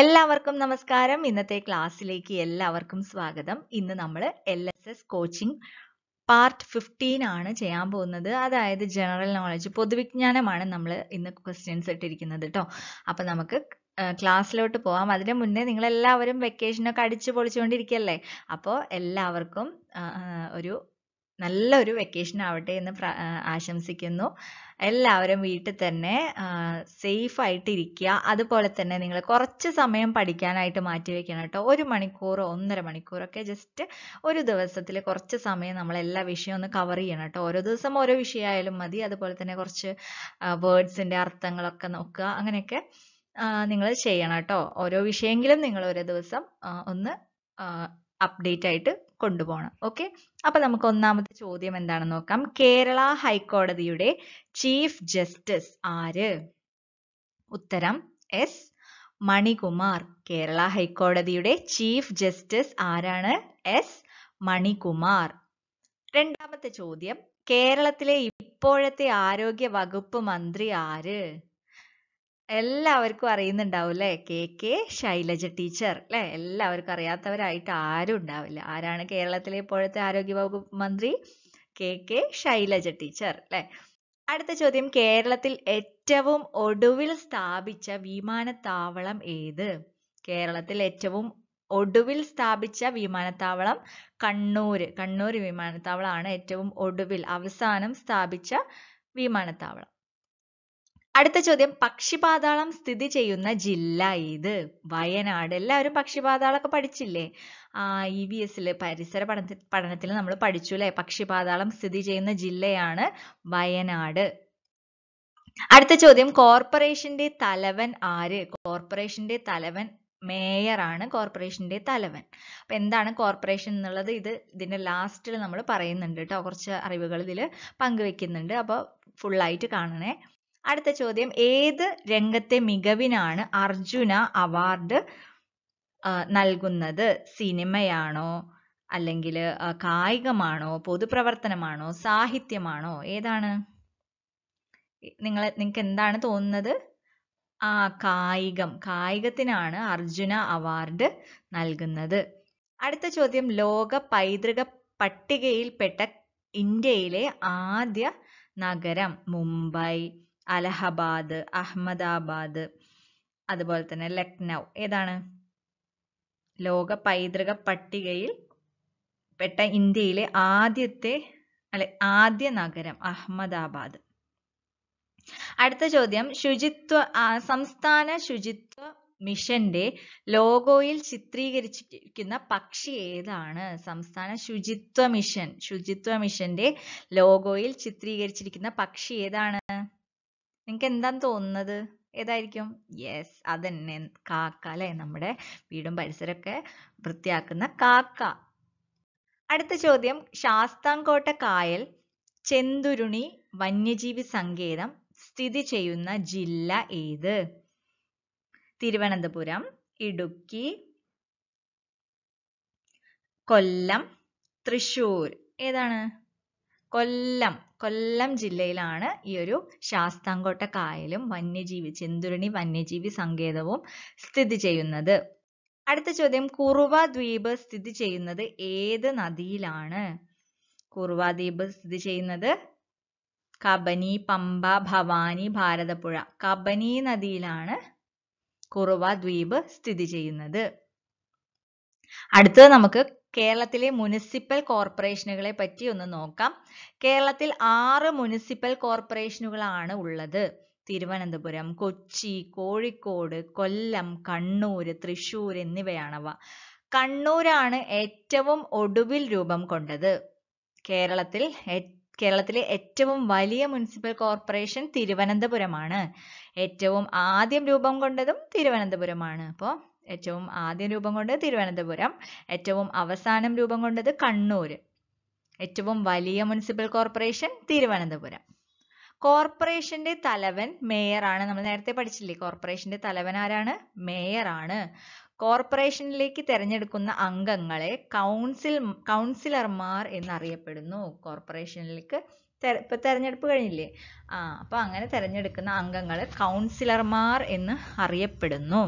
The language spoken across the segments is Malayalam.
എല്ലാവർക്കും നമസ്കാരം ഇന്നത്തെ ക്ലാസ്സിലേക്ക് എല്ലാവർക്കും സ്വാഗതം ഇന്ന് നമ്മൾ L S S coaching part fifteen ആണ് ചെയ്യാൻ പോകുന്നത് അതായത് ജനറൽ നോളജ് പൊതുവിജ്ഞാനമാണ് നമ്മൾ ഇന്ന് ക്വസ്റ്റ്യൻസ് ഇട്ടിരിക്കുന്നത് കേട്ടോ അപ്പൊ നമുക്ക് ക്ലാസ്സിലോട്ട് പോവാം അതിന് മുന്നേ നിങ്ങൾ എല്ലാവരും വെക്കേഷനൊക്കെ അടിച്ചു പൊളിച്ചുകൊണ്ടിരിക്കല്ലേ അപ്പോൾ എല്ലാവർക്കും ഒരു നല്ലൊരു വെക്കേഷൻ ആവട്ടെ എന്ന് ആശംസിക്കുന്നു എല്ലാവരും വീട്ടിൽ തന്നെ സേഫ് ആയിട്ട് ഇരിക്കുക അതുപോലെ തന്നെ നിങ്ങൾ കുറച്ച് സമയം പഠിക്കാനായിട്ട് മാറ്റി വെക്കണം കേട്ടോ ഒരു മണിക്കൂറോ ഒന്നര മണിക്കൂറൊക്കെ ജസ്റ്റ് ഒരു ദിവസത്തിൽ കുറച്ച് സമയം നമ്മൾ എല്ലാ വിഷയവും ഒന്ന് കവർ ചെയ്യണം കേട്ടോ ഓരോ ദിവസം ഓരോ വിഷയമായാലും മതി അതുപോലെ തന്നെ കുറച്ച് വേർഡ്സിൻ്റെ അർത്ഥങ്ങളൊക്കെ നോക്കുക അങ്ങനെയൊക്കെ നിങ്ങൾ ചെയ്യണം കേട്ടോ ഓരോ വിഷയമെങ്കിലും നിങ്ങൾ ഓരോ ദിവസം ഒന്ന് അപ്ഡേറ്റ് ആയിട്ട് കൊണ്ടുപോകണം ഓക്കെ അപ്പൊ നമുക്ക് ഒന്നാമത്തെ ചോദ്യം എന്താണെന്ന് നോക്കാം കേരള ഹൈക്കോടതിയുടെ ചീഫ് ജസ്റ്റിസ് ആര് ഉത്തരം എസ് മണികുമാർ കേരള ഹൈക്കോടതിയുടെ ചീഫ് ജസ്റ്റിസ് ആരാണ് എസ് മണികുമാർ രണ്ടാമത്തെ ചോദ്യം കേരളത്തിലെ ഇപ്പോഴത്തെ ആരോഗ്യ വകുപ്പ് മന്ത്രി ആര് എല്ലാവർക്കും അറിയുന്നുണ്ടാവും അല്ലെ കെ കെ ശൈലജ ടീച്ചർ അല്ലെ എല്ലാവർക്കും അറിയാത്തവരായിട്ട് ആരും ഉണ്ടാവില്ല ആരാണ് കേരളത്തിലെ ഇപ്പോഴത്തെ ആരോഗ്യ വകുപ്പ് മന്ത്രി കെ കെ ശൈലജ ടീച്ചർ അല്ലെ അടുത്ത ചോദ്യം കേരളത്തിൽ ഏറ്റവും ഒടുവിൽ സ്ഥാപിച്ച വിമാനത്താവളം ഏത് കേരളത്തിൽ ഏറ്റവും ഒടുവിൽ സ്ഥാപിച്ച വിമാനത്താവളം കണ്ണൂര് കണ്ണൂർ വിമാനത്താവളമാണ് ഏറ്റവും ഒടുവിൽ അവസാനം സ്ഥാപിച്ച വിമാനത്താവളം അടുത്ത ചോദ്യം പക്ഷിപാതാളം സ്ഥിതി ചെയ്യുന്ന ജില്ല ഇത് വയനാട് എല്ലാവരും പക്ഷിപാതാളമൊക്കെ പഠിച്ചില്ലേ ആ ഇ വി എസിൽ പരിസര പഠന പഠനത്തിൽ നമ്മൾ പഠിച്ചു അല്ലേ പക്ഷിപാതാളം സ്ഥിതി ചെയ്യുന്ന ജില്ലയാണ് വയനാട് അടുത്ത ചോദ്യം കോർപ്പറേഷന്റെ തലവൻ ആര് കോർപ്പറേഷന്റെ തലവൻ മേയർ ആണ് കോർപ്പറേഷന്റെ തലവൻ അപ്പൊ എന്താണ് കോർപ്പറേഷൻ എന്നുള്ളത് ഇത് ഇതിന്റെ ലാസ്റ്റിൽ നമ്മൾ പറയുന്നുണ്ട് കേട്ടോ കുറച്ച് അറിവുകൾ ഇതിൽ പങ്കുവെക്കുന്നുണ്ട് അപ്പോൾ ഫുള്ളായിട്ട് കാണണേ അടുത്ത ചോദ്യം ഏത് രംഗത്തെ മികവിനാണ് അർജുന അവാർഡ് നൽകുന്നത് സിനിമയാണോ അല്ലെങ്കിൽ കായികമാണോ പൊതുപ്രവർത്തനമാണോ സാഹിത്യമാണോ ഏതാണ് നിങ്ങൾ നിങ്ങൾക്ക് എന്താണ് തോന്നുന്നത് ആ കായികം കായികത്തിനാണ് അർജുന അവാർഡ് നൽകുന്നത് അടുത്ത ചോദ്യം ലോക പൈതൃക പട്ടികയിൽപ്പെട്ട ഇന്ത്യയിലെ ആദ്യ നഗരം മുംബൈ അലഹബാദ് അഹമ്മദാബാദ് അതുപോലെ തന്നെ ലക്നൗ ഏതാണ് ലോക പൈതൃക പട്ടികയിൽ പെട്ട ഇന്ത്യയിലെ ആദ്യത്തെ അല്ലെ ആദ്യ നഗരം അഹമ്മദാബാദ് അടുത്ത ചോദ്യം ശുചിത്വ സംസ്ഥാന ശുചിത്വ മിഷന്റെ ലോഗോയിൽ ചിത്രീകരിച്ചിരിക്കുന്ന പക്ഷി ഏതാണ് സംസ്ഥാന ശുചിത്വ മിഷൻ ശുചിത്വ മിഷന്റെ ലോഗോയിൽ ചിത്രീകരിച്ചിരിക്കുന്ന പക്ഷി ഏതാണ് നിങ്ങക്ക് എന്താന്ന് തോന്നുന്നത് ഏതായിരിക്കും യെസ് അതന്നെ കാക്ക അല്ലേ നമ്മുടെ വീടും പരിസരമൊക്കെ വൃത്തിയാക്കുന്ന കാക്ക അടുത്ത ചോദ്യം ശാസ്താംകോട്ട കായൽ ചെന്തുരുണി വന്യജീവി സങ്കേതം സ്ഥിതി ചെയ്യുന്ന ജില്ല ഏത് തിരുവനന്തപുരം ഇടുക്കി കൊല്ലം തൃശൂർ ഏതാണ് കൊല്ലം കൊല്ലം ജില്ലയിലാണ് ഈ ഒരു ശാസ്താംകോട്ട കായലും വന്യജീവി ചെന്തുരണി വന്യജീവി സങ്കേതവും സ്ഥിതി ചെയ്യുന്നത് അടുത്ത ചോദ്യം കുറുവ ദ്വീപ് സ്ഥിതി ചെയ്യുന്നത് ഏത് നദിയിലാണ് കുറുവ ദ്വീപ് സ്ഥിതി ചെയ്യുന്നത് കബനി പമ്പ ഭവാനി ഭാരതപ്പുഴ കബനി നദിയിലാണ് കുറുവ ദ്വീപ് സ്ഥിതി ചെയ്യുന്നത് അടുത്തത് നമുക്ക് കേരളത്തിലെ മുനിസിപ്പൽ കോർപ്പറേഷനുകളെ പറ്റി ഒന്ന് നോക്കാം കേരളത്തിൽ ആറ് മുനിസിപ്പൽ കോർപ്പറേഷനുകളാണ് ഉള്ളത് തിരുവനന്തപുരം കൊച്ചി കോഴിക്കോട് കൊല്ലം കണ്ണൂർ തൃശൂർ എന്നിവയാണവ കണ്ണൂരാണ് ഏറ്റവും ഒടുവിൽ രൂപം കൊണ്ടത് കേരളത്തിൽ കേരളത്തിലെ ഏറ്റവും വലിയ മുനിസിപ്പൽ കോർപ്പറേഷൻ തിരുവനന്തപുരമാണ് ഏറ്റവും ആദ്യം രൂപം കൊണ്ടതും തിരുവനന്തപുരമാണ് അപ്പോൾ ഏറ്റവും ആദ്യം രൂപം കൊണ്ടത് തിരുവനന്തപുരം ഏറ്റവും അവസാനം രൂപം കൊണ്ടത് കണ്ണൂർ ഏറ്റവും വലിയ മുനിസിപ്പൽ കോർപ്പറേഷൻ തിരുവനന്തപുരം കോർപ്പറേഷന്റെ തലവൻ മേയറാണ് നമ്മൾ നേരത്തെ പഠിച്ചില്ലേ കോർപ്പറേഷന്റെ തലവൻ ആരാണ് മേയറാണ് കോർപ്പറേഷനിലേക്ക് തിരഞ്ഞെടുക്കുന്ന അംഗങ്ങളെ കൗൺസിൽ കൗൺസിലർമാർ എന്നറിയപ്പെടുന്നു കോർപ്പറേഷനിലേക്ക് ഇപ്പൊ തെരഞ്ഞെടുപ്പ് കഴിഞ്ഞില്ലേ ആ അപ്പൊ അങ്ങനെ തെരഞ്ഞെടുക്കുന്ന അംഗങ്ങളെ കൗൺസിലർമാർ എന്ന് അറിയപ്പെടുന്നു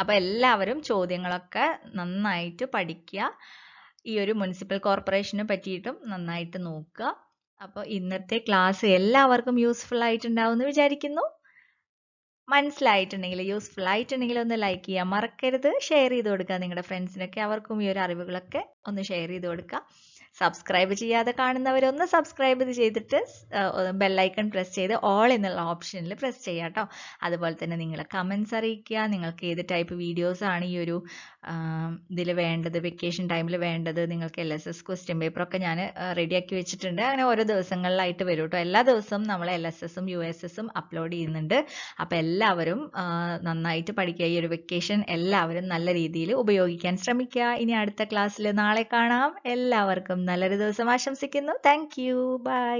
അപ്പോൾ എല്ലാവരും ചോദ്യങ്ങളൊക്കെ നന്നായിട്ട് പഠിക്കുക ഈ ഒരു മുനിസിപ്പൽ കോർപ്പറേഷനെ പറ്റിയിട്ടും നന്നായിട്ട് നോക്കുക അപ്പോൾ ഇന്നത്തെ ക്ലാസ് എല്ലാവർക്കും യൂസ്ഫുൾ ആയിട്ടുണ്ടാവും എന്ന് വിചാരിക്കുന്നു മനസ്സിലായിട്ടുണ്ടെങ്കിൽ യൂസ്ഫുൾ ആയിട്ടുണ്ടെങ്കിൽ ഒന്ന് ലൈക്ക് ചെയ്യാൻ മറക്കരുത് ഷെയർ ചെയ്ത് കൊടുക്കുക നിങ്ങളുടെ ഫ്രണ്ട്സിനൊക്കെ അവർക്കും ഈ ഒരു അറിവുകളൊക്കെ ഒന്ന് ഷെയർ ചെയ്ത് കൊടുക്കുക സബ്സ്ക്രൈബ് ചെയ്യാതെ കാണുന്നവരൊന്ന് സബ്സ്ക്രൈബ് ചെയ്തിട്ട് ബെല്ലൈക്കൺ പ്രസ് ചെയ്ത് ഓൾ എന്നുള്ള ഓപ്ഷനിൽ പ്രസ് ചെയ്യുക കേട്ടോ അതുപോലെ തന്നെ നിങ്ങൾ കമൻസ് അറിയിക്കുക നിങ്ങൾക്ക് ഏത് ടൈപ്പ് വീഡിയോസാണ് ഈ ഒരു ഇതിൽ വേണ്ടത് വെക്കേഷൻ ടൈമിൽ വേണ്ടത് നിങ്ങൾക്ക് എൽ എസ് എസ് ക്വസ്റ്റ്യൻ പേപ്പറൊക്കെ ഞാൻ റെഡിയാക്കി വെച്ചിട്ടുണ്ട് അങ്ങനെ ഓരോ ദിവസങ്ങളിലായിട്ട് വരും കേട്ടോ എല്ലാ ദിവസവും നമ്മൾ എൽ എസ് എസും യു എസ് എസും അപ്ലോഡ് ചെയ്യുന്നുണ്ട് അപ്പോൾ എല്ലാവരും നന്നായിട്ട് പഠിക്കുക ഈ ഒരു വെക്കേഷൻ എല്ലാവരും നല്ല രീതിയിൽ ഉപയോഗിക്കാൻ ശ്രമിക്കുക ഇനി അടുത്ത ക്ലാസ്സിൽ നാളെ കാണാം എല്ലാവർക്കും നല്ലൊരു ദിവസം ആശംസിക്കുന്നു താങ്ക് യു ബൈ